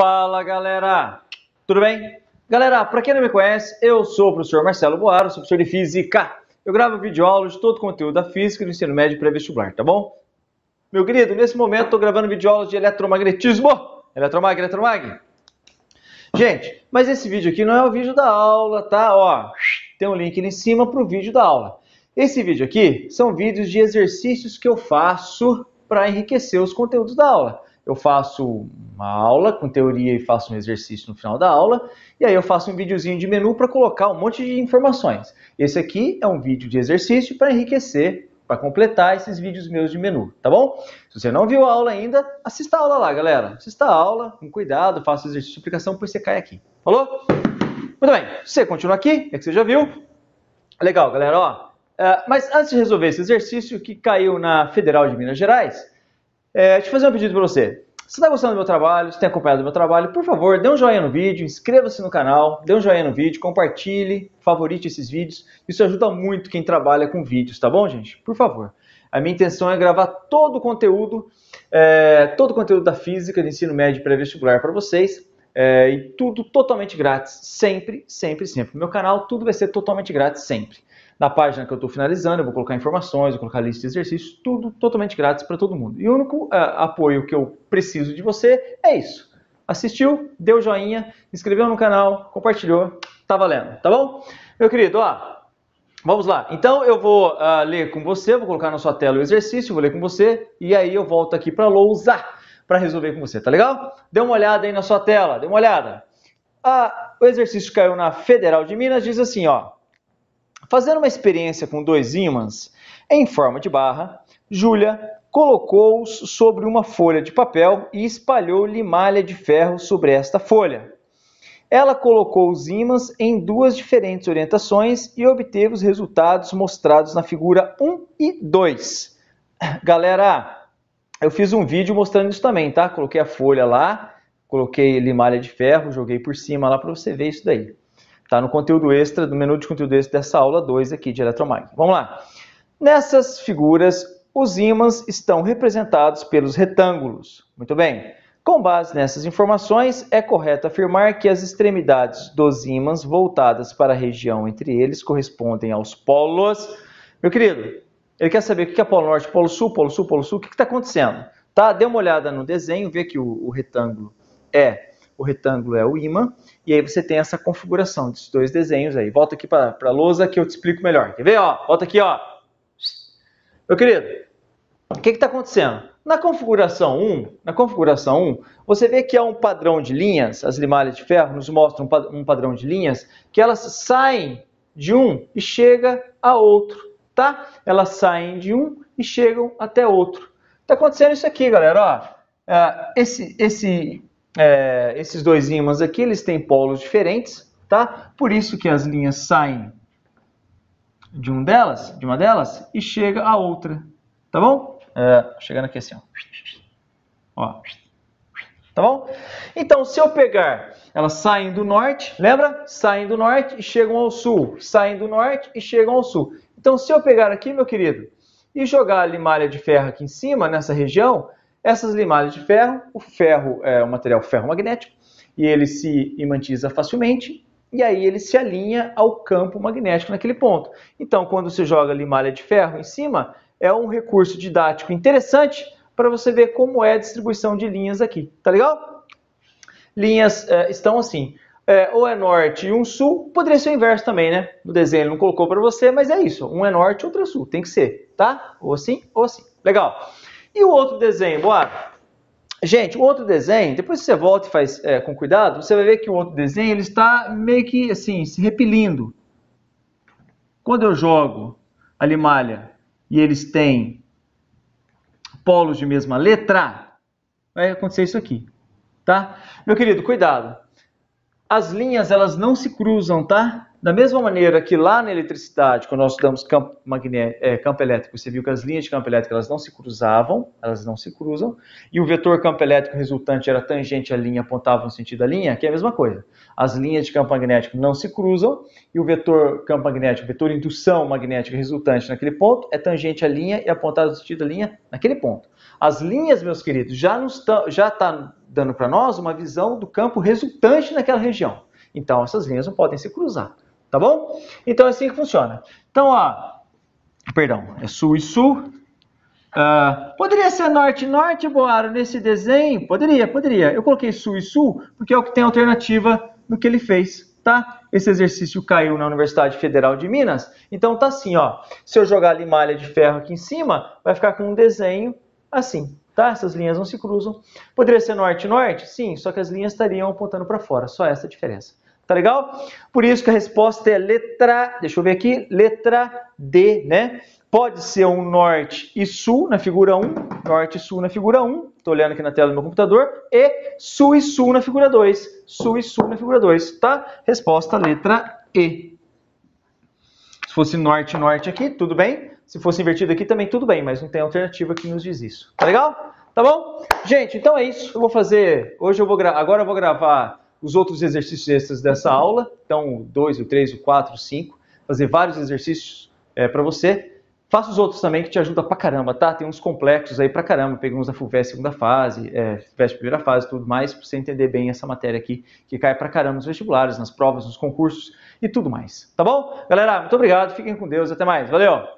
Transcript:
Fala galera, tudo bem? Galera, para quem não me conhece, eu sou o professor Marcelo Boaro, sou professor de Física. Eu gravo videoaulas de todo o conteúdo da Física do Ensino Médio pré-vestibular, tá bom? Meu querido, nesse momento estou gravando videoaulas de eletromagnetismo. Eletromag, eletromag. Gente, mas esse vídeo aqui não é o vídeo da aula, tá? Ó, tem um link ali em cima para o vídeo da aula. Esse vídeo aqui são vídeos de exercícios que eu faço para enriquecer os conteúdos da aula eu faço uma aula com teoria e faço um exercício no final da aula, e aí eu faço um videozinho de menu para colocar um monte de informações. Esse aqui é um vídeo de exercício para enriquecer, para completar esses vídeos meus de menu, tá bom? Se você não viu a aula ainda, assista a aula lá, galera. Assista a aula, com cuidado, faça o exercício de aplicação, depois você cai aqui. Falou? Muito bem, você continua aqui, é que você já viu. Legal, galera, ó. É, mas antes de resolver esse exercício que caiu na Federal de Minas Gerais, é, deixa eu fazer um pedido para você. Se está gostando do meu trabalho, se tem acompanhado o meu trabalho, por favor, dê um joinha no vídeo, inscreva-se no canal, dê um joinha no vídeo, compartilhe, favorite esses vídeos. Isso ajuda muito quem trabalha com vídeos, tá bom, gente? Por favor. A minha intenção é gravar todo o conteúdo, é, todo o conteúdo da física, do ensino médio pré-vestibular para vocês. É, e tudo totalmente grátis, sempre, sempre, sempre. No meu canal tudo vai ser totalmente grátis, sempre. Na página que eu estou finalizando, eu vou colocar informações, vou colocar lista de exercícios, tudo totalmente grátis para todo mundo. E o único uh, apoio que eu preciso de você é isso. Assistiu, deu joinha, inscreveu no canal, compartilhou, tá valendo, tá bom? Meu querido, ó, Vamos lá. Então eu vou uh, ler com você, vou colocar na sua tela o exercício, vou ler com você e aí eu volto aqui para lousa para resolver com você, tá legal? Dê uma olhada aí na sua tela, dê uma olhada. Ah, o exercício caiu na Federal de Minas, diz assim, ó: Fazendo uma experiência com dois ímãs em forma de barra, Júlia colocou-os sobre uma folha de papel e espalhou limalha de ferro sobre esta folha. Ela colocou os ímãs em duas diferentes orientações e obteve os resultados mostrados na figura 1 e 2. Galera, eu fiz um vídeo mostrando isso também, tá? Coloquei a folha lá, coloquei limalha de ferro, joguei por cima lá para você ver isso daí. Está no conteúdo extra, do menu de conteúdo extra dessa aula 2 aqui de eletromagnetismo. Vamos lá. Nessas figuras, os ímãs estão representados pelos retângulos. Muito bem. Com base nessas informações, é correto afirmar que as extremidades dos ímãs voltadas para a região entre eles correspondem aos polos. Meu querido, ele quer saber o que é polo norte, polo sul, polo sul, polo sul, o que está acontecendo? Tá? Dê uma olhada no desenho, vê que o, o retângulo é o retângulo é o ímã e aí você tem essa configuração desses dois desenhos aí. Volta aqui para a lousa que eu te explico melhor. Quer ver? Ó, volta aqui, ó. Meu querido, o que está acontecendo? Na configuração 1, na configuração 1, você vê que há um padrão de linhas, as limalhas de ferro nos mostram um padrão de linhas, que elas saem de um e chegam a outro, tá? Elas saem de um e chegam até outro. Está acontecendo isso aqui, galera, ó. Ah, esse, esse é, esses dois ímãs aqui, eles têm polos diferentes, tá? Por isso que as linhas saem de um delas, de uma delas, e chega a outra, tá bom? É, chegando aqui assim, ó. ó. Tá bom? Então, se eu pegar, elas saem do norte, lembra? Saem do norte e chegam ao sul. Saem do norte e chegam ao sul. Então, se eu pegar aqui, meu querido, e jogar a limalha de ferro aqui em cima, nessa região, essas limalhas de ferro, o ferro é um material ferromagnético e ele se imantiza facilmente e aí ele se alinha ao campo magnético naquele ponto. Então, quando você joga limalha de ferro em cima, é um recurso didático interessante para você ver como é a distribuição de linhas aqui, tá legal? Linhas é, estão assim, é, ou é norte e um sul, poderia ser o inverso também, né? No desenho não colocou para você, mas é isso, um é norte, outro é sul, tem que ser, tá? Ou assim, ou assim, legal. E o outro desenho, Boa? Gente, o outro desenho, depois que você volta e faz é, com cuidado, você vai ver que o outro desenho ele está meio que assim, se repelindo. Quando eu jogo a limalha e eles têm polos de mesma letra, vai acontecer isso aqui, tá? Meu querido, cuidado. As linhas, elas não se cruzam, tá? Da mesma maneira que lá na eletricidade, quando nós estudamos campo, é, campo, elétrico, você viu que as linhas de campo elétrico elas não se cruzavam, elas não se cruzam, e o vetor campo elétrico resultante era tangente à linha, apontava no sentido da linha, que é a mesma coisa. As linhas de campo magnético não se cruzam, e o vetor campo magnético, vetor indução magnética resultante naquele ponto, é tangente à linha e apontado no sentido da linha naquele ponto. As linhas, meus queridos, já está dando para nós uma visão do campo resultante naquela região. Então, essas linhas não podem se cruzar. Tá bom? Então é assim que funciona. Então, ó, perdão, é sul e sul. Uh, poderia ser norte e norte, Boaro, nesse desenho? Poderia, poderia. Eu coloquei sul e sul porque é o que tem alternativa no que ele fez, tá? Esse exercício caiu na Universidade Federal de Minas. Então tá assim, ó. Se eu jogar ali malha de ferro aqui em cima, vai ficar com um desenho assim, tá? Essas linhas não se cruzam. Poderia ser norte e norte? Sim, só que as linhas estariam apontando para fora. Só essa diferença. Tá legal? Por isso que a resposta é letra, deixa eu ver aqui, letra D, né? Pode ser um norte e sul na figura 1, norte e sul na figura 1, estou olhando aqui na tela do meu computador, e sul e sul na figura 2, sul e sul na figura 2, tá? Resposta letra E. Se fosse norte e norte aqui, tudo bem. Se fosse invertido aqui também tudo bem, mas não tem alternativa que nos diz isso. Tá legal? Tá bom? Gente, então é isso. Eu vou fazer, hoje eu vou, agora eu vou gravar os outros exercícios extras dessa aula, então o 2, o 3, o 4, o 5, fazer vários exercícios é, para você. Faça os outros também que te ajuda pra caramba, tá? Tem uns complexos aí pra caramba, pegamos da FUVEST segunda fase, é, FUVEST primeira fase, tudo mais, pra você entender bem essa matéria aqui, que cai pra caramba nos vestibulares, nas provas, nos concursos e tudo mais, tá bom? Galera, muito obrigado, fiquem com Deus, até mais, valeu!